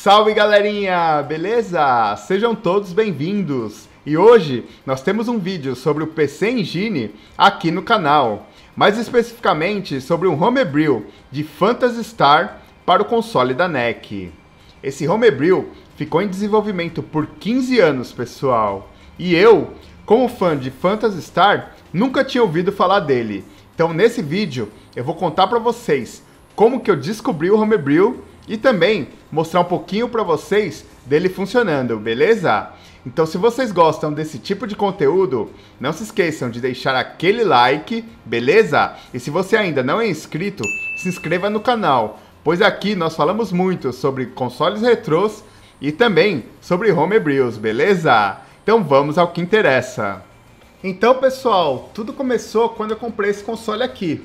Salve galerinha, beleza? Sejam todos bem-vindos! E hoje nós temos um vídeo sobre o PC Engine aqui no canal, mais especificamente sobre um homebrew de Phantasy Star para o console da NEC. Esse homebrew ficou em desenvolvimento por 15 anos, pessoal, e eu, como fã de Phantasy Star, nunca tinha ouvido falar dele. Então nesse vídeo eu vou contar para vocês como que eu descobri o homebrew e também mostrar um pouquinho para vocês dele funcionando, beleza? Então, se vocês gostam desse tipo de conteúdo, não se esqueçam de deixar aquele like, beleza? E se você ainda não é inscrito, se inscreva no canal, pois aqui nós falamos muito sobre consoles retrôs e também sobre homebrews, beleza? Então vamos ao que interessa. Então, pessoal, tudo começou quando eu comprei esse console aqui.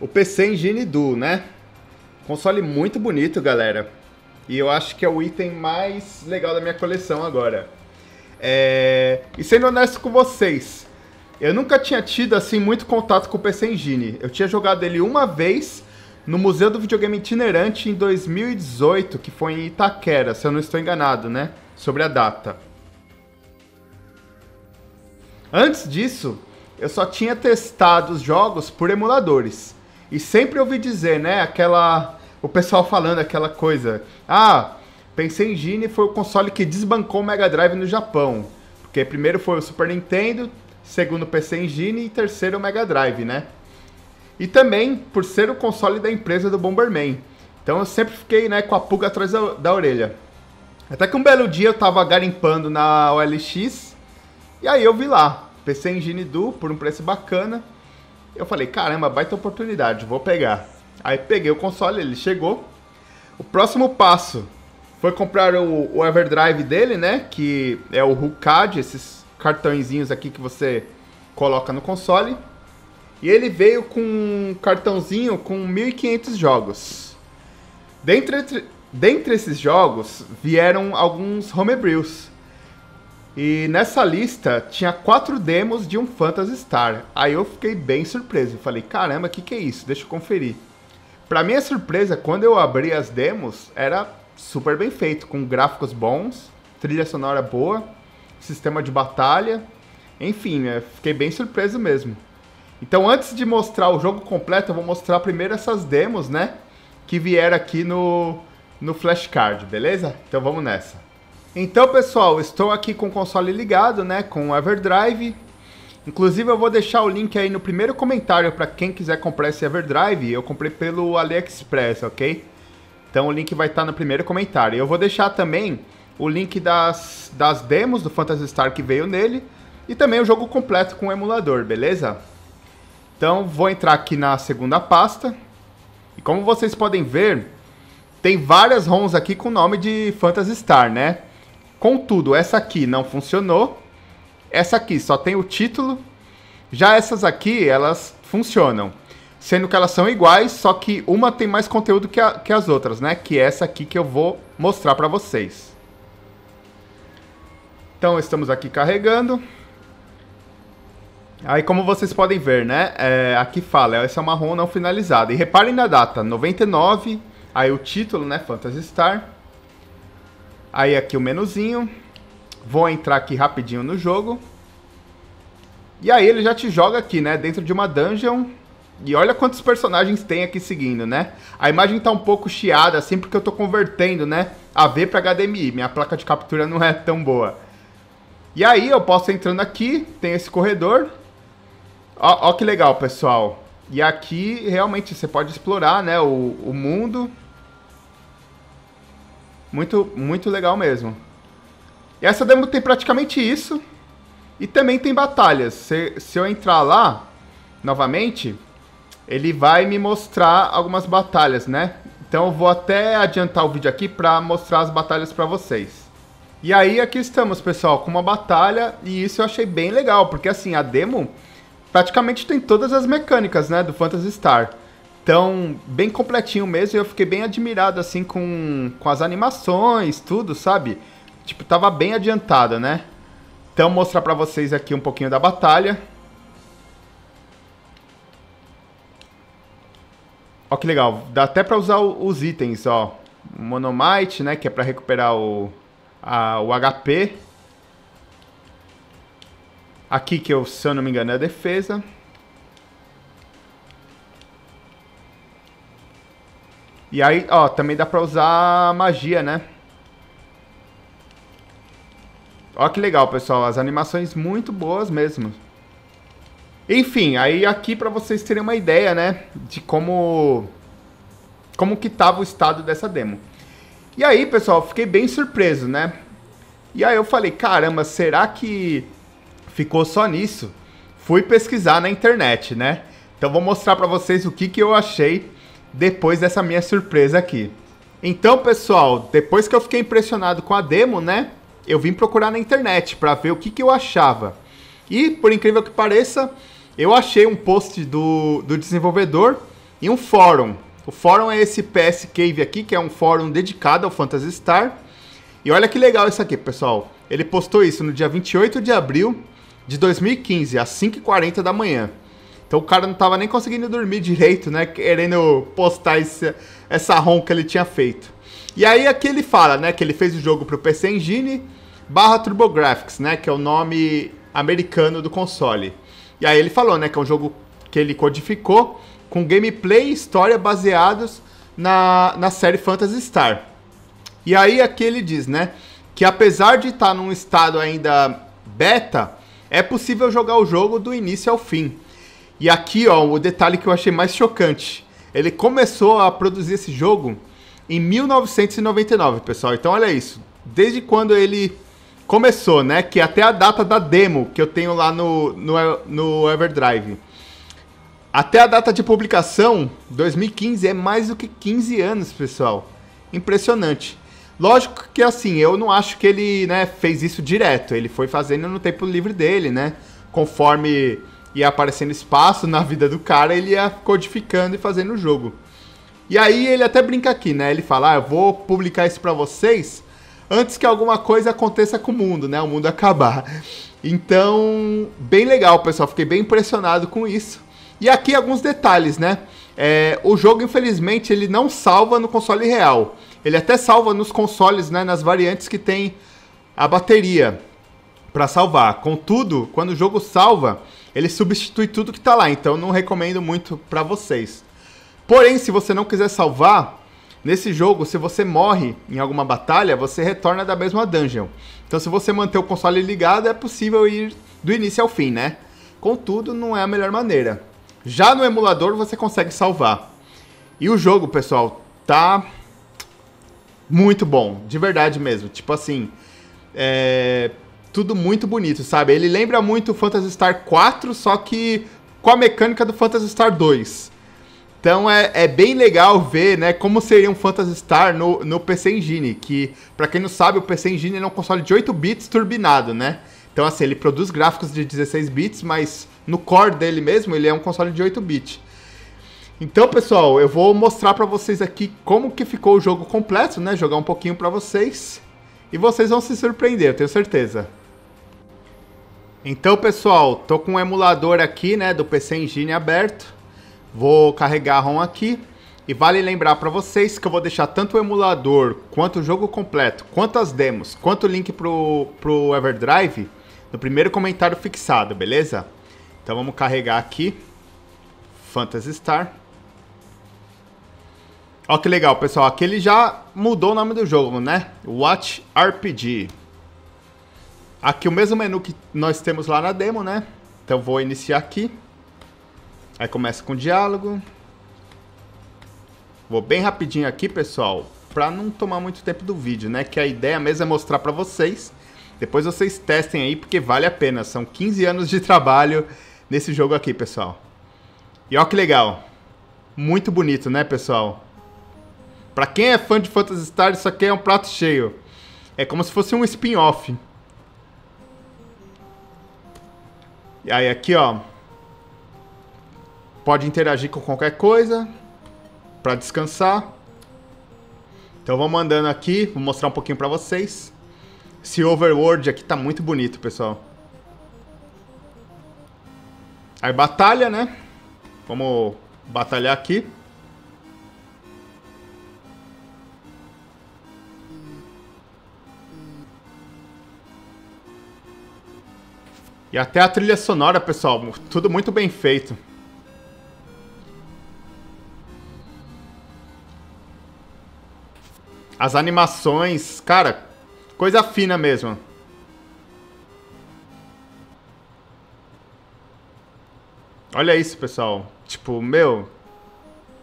O PC Engine Duo, né? Console muito bonito, galera. E eu acho que é o item mais legal da minha coleção agora. É... E sendo honesto com vocês, eu nunca tinha tido assim muito contato com o PC Engine. Eu tinha jogado ele uma vez no Museu do Videogame Itinerante em 2018, que foi em Itaquera, se eu não estou enganado, né? Sobre a data. Antes disso, eu só tinha testado os jogos por emuladores. E sempre ouvi dizer, né, aquela o pessoal falando aquela coisa. Ah, pensei em foi o console que desbancou o Mega Drive no Japão. Porque primeiro foi o Super Nintendo, segundo o PC Engine e terceiro o Mega Drive, né? E também por ser o console da empresa do Bomberman. Então eu sempre fiquei né, com a pulga atrás da, da orelha. Até que um belo dia eu tava garimpando na OLX e aí eu vi lá, PC Engine Duo por um preço bacana. Eu falei, caramba, baita oportunidade, vou pegar. Aí peguei o console, ele chegou. O próximo passo foi comprar o, o Everdrive dele, né? Que é o HUCAD, esses cartõezinhos aqui que você coloca no console. E ele veio com um cartãozinho com 1.500 jogos. Dentre, dentre esses jogos vieram alguns homebrews. E nessa lista tinha quatro demos de um Phantasy Star. Aí eu fiquei bem surpreso. Falei, caramba, o que, que é isso? Deixa eu conferir. Pra minha surpresa, quando eu abri as demos, era super bem feito, com gráficos bons, trilha sonora boa, sistema de batalha. Enfim, né, fiquei bem surpreso mesmo. Então, antes de mostrar o jogo completo, eu vou mostrar primeiro essas demos, né? Que vieram aqui no, no flashcard, beleza? Então vamos nessa. Então, pessoal, estou aqui com o console ligado, né, com o EverDrive. Inclusive, eu vou deixar o link aí no primeiro comentário para quem quiser comprar esse EverDrive. Eu comprei pelo AliExpress, ok? Então, o link vai estar tá no primeiro comentário. Eu vou deixar também o link das, das demos do Phantasy Star que veio nele e também o jogo completo com o emulador, beleza? Então, vou entrar aqui na segunda pasta. E como vocês podem ver, tem várias ROMs aqui com o nome de Phantasy Star, né? Contudo, essa aqui não funcionou. Essa aqui só tem o título. Já essas aqui, elas funcionam. Sendo que elas são iguais, só que uma tem mais conteúdo que, a, que as outras, né? Que é essa aqui que eu vou mostrar para vocês. Então, estamos aqui carregando. Aí, como vocês podem ver, né? É, aqui fala, essa é uma ROM não finalizada. E reparem na data, 99. Aí o título, né? Phantasy Star. Aí aqui o menuzinho. Vou entrar aqui rapidinho no jogo. E aí ele já te joga aqui, né? Dentro de uma dungeon. E olha quantos personagens tem aqui seguindo, né? A imagem tá um pouco chiada, assim, porque eu tô convertendo, né? V para HDMI. Minha placa de captura não é tão boa. E aí eu posso entrando aqui, tem esse corredor. Ó, ó que legal, pessoal. E aqui realmente você pode explorar, né, o, o mundo. Muito, muito legal mesmo. E essa demo tem praticamente isso. E também tem batalhas. Se, se eu entrar lá, novamente, ele vai me mostrar algumas batalhas, né? Então eu vou até adiantar o vídeo aqui para mostrar as batalhas para vocês. E aí aqui estamos, pessoal, com uma batalha. E isso eu achei bem legal, porque assim, a demo praticamente tem todas as mecânicas, né, do Phantasy Star. Então, bem completinho mesmo, eu fiquei bem admirado, assim, com, com as animações, tudo, sabe? Tipo, tava bem adiantada, né? Então, mostrar pra vocês aqui um pouquinho da batalha. Ó, que legal. Dá até pra usar os itens, ó. Monomite, né, que é pra recuperar o, a, o HP. Aqui, que eu, se eu não me engano, é a defesa. Defesa. E aí, ó, também dá pra usar magia, né? Ó que legal, pessoal. As animações muito boas mesmo. Enfim, aí aqui pra vocês terem uma ideia, né? De como... Como que tava o estado dessa demo. E aí, pessoal, fiquei bem surpreso, né? E aí eu falei, caramba, será que ficou só nisso? Fui pesquisar na internet, né? Então vou mostrar pra vocês o que, que eu achei depois dessa minha surpresa aqui. Então, pessoal, depois que eu fiquei impressionado com a demo, né? Eu vim procurar na internet para ver o que, que eu achava. E, por incrível que pareça, eu achei um post do, do desenvolvedor e um fórum. O fórum é esse PS Cave aqui, que é um fórum dedicado ao Phantasy Star. E olha que legal isso aqui, pessoal. Ele postou isso no dia 28 de abril de 2015, às 5h40 da manhã. Então o cara não tava nem conseguindo dormir direito, né? Querendo postar esse, essa ROM que ele tinha feito. E aí aqui ele fala, né? Que ele fez o jogo pro PC Engine barra TurboGrafx, né? Que é o nome americano do console. E aí ele falou, né? Que é um jogo que ele codificou com gameplay e história baseados na, na série Phantasy Star. E aí aqui ele diz, né? Que apesar de estar tá num estado ainda beta, é possível jogar o jogo do início ao fim e aqui, ó, o detalhe que eu achei mais chocante. Ele começou a produzir esse jogo em 1999, pessoal. Então olha isso. Desde quando ele começou, né? Que é até a data da demo que eu tenho lá no, no, no Everdrive. Até a data de publicação, 2015, é mais do que 15 anos, pessoal. Impressionante. Lógico que assim, eu não acho que ele né, fez isso direto. Ele foi fazendo no tempo livre dele, né? Conforme ia aparecendo espaço na vida do cara, ele ia codificando e fazendo o jogo. E aí ele até brinca aqui, né? Ele fala: ah, eu vou publicar isso para vocês antes que alguma coisa aconteça com o mundo, né? O mundo acabar. Então, bem legal, pessoal. Fiquei bem impressionado com isso. E aqui alguns detalhes, né? É, o jogo, infelizmente, ele não salva no console real. Ele até salva nos consoles, né? Nas variantes que tem a bateria para salvar. Contudo, quando o jogo salva, ele substitui tudo que tá lá, então não recomendo muito para vocês. Porém, se você não quiser salvar, nesse jogo, se você morre em alguma batalha, você retorna da mesma dungeon. Então, se você manter o console ligado, é possível ir do início ao fim, né? Contudo, não é a melhor maneira. Já no emulador, você consegue salvar. E o jogo, pessoal, tá muito bom, de verdade mesmo. Tipo assim, é tudo muito bonito, sabe? Ele lembra muito o Phantasy Star 4, só que com a mecânica do Phantasy Star 2. Então é, é bem legal ver né, como seria um Phantasy Star no, no PC Engine, que, para quem não sabe, o PC Engine é um console de 8 bits turbinado, né? Então, assim, ele produz gráficos de 16 bits, mas no core dele mesmo, ele é um console de 8 bits. Então, pessoal, eu vou mostrar para vocês aqui como que ficou o jogo completo, né? Jogar um pouquinho para vocês. E vocês vão se surpreender, eu tenho certeza. Então, pessoal, tô com o um emulador aqui, né, do PC Engine aberto. Vou carregar a ROM aqui. E vale lembrar para vocês que eu vou deixar tanto o emulador, quanto o jogo completo, quanto as demos, quanto o link pro, pro Everdrive no primeiro comentário fixado, beleza? Então vamos carregar aqui. Phantasy Star. Ó que legal, pessoal. Aqui ele já mudou o nome do jogo, né? Watch RPG. Aqui o mesmo menu que nós temos lá na demo, né? Então vou iniciar aqui. Aí começa com diálogo. Vou bem rapidinho aqui, pessoal, para não tomar muito tempo do vídeo, né? Que a ideia mesmo é mostrar para vocês. Depois vocês testem aí, porque vale a pena. São 15 anos de trabalho nesse jogo aqui, pessoal. E olha que legal. Muito bonito, né, pessoal? Para quem é fã de Phantasy Star, isso aqui é um prato cheio. É como se fosse um spin-off. E aí aqui, ó, pode interagir com qualquer coisa para descansar. Então vamos andando aqui, vou mostrar um pouquinho para vocês. Esse overworld aqui tá muito bonito, pessoal. Aí batalha, né? Vamos batalhar aqui. E até a trilha sonora, pessoal, tudo muito bem feito. As animações, cara, coisa fina mesmo. Olha isso, pessoal. Tipo, meu,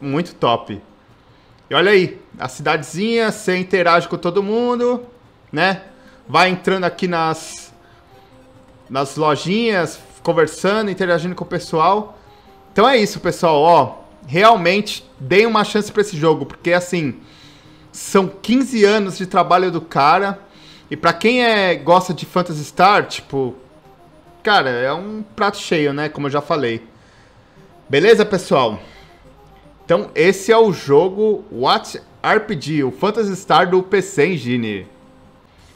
muito top. E olha aí, a cidadezinha, você interage com todo mundo, né? Vai entrando aqui nas nas lojinhas, conversando, interagindo com o pessoal. Então é isso, pessoal, ó, realmente dei uma chance para esse jogo, porque assim, são 15 anos de trabalho do cara. E para quem é gosta de Phantasy Star, tipo, cara, é um prato cheio, né, como eu já falei. Beleza, pessoal? Então, esse é o jogo What RPG, o Phantasy Star do PC Engine.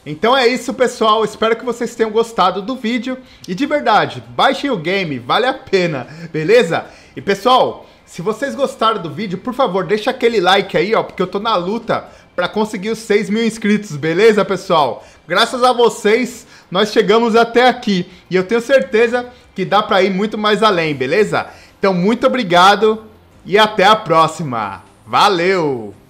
Então é isso, pessoal. Espero que vocês tenham gostado do vídeo. E de verdade, baixem o game, vale a pena, beleza? E pessoal, se vocês gostaram do vídeo, por favor, deixa aquele like aí, ó, porque eu tô na luta para conseguir os 6 mil inscritos, beleza, pessoal? Graças a vocês, nós chegamos até aqui. E eu tenho certeza que dá para ir muito mais além, beleza? Então, muito obrigado e até a próxima. Valeu!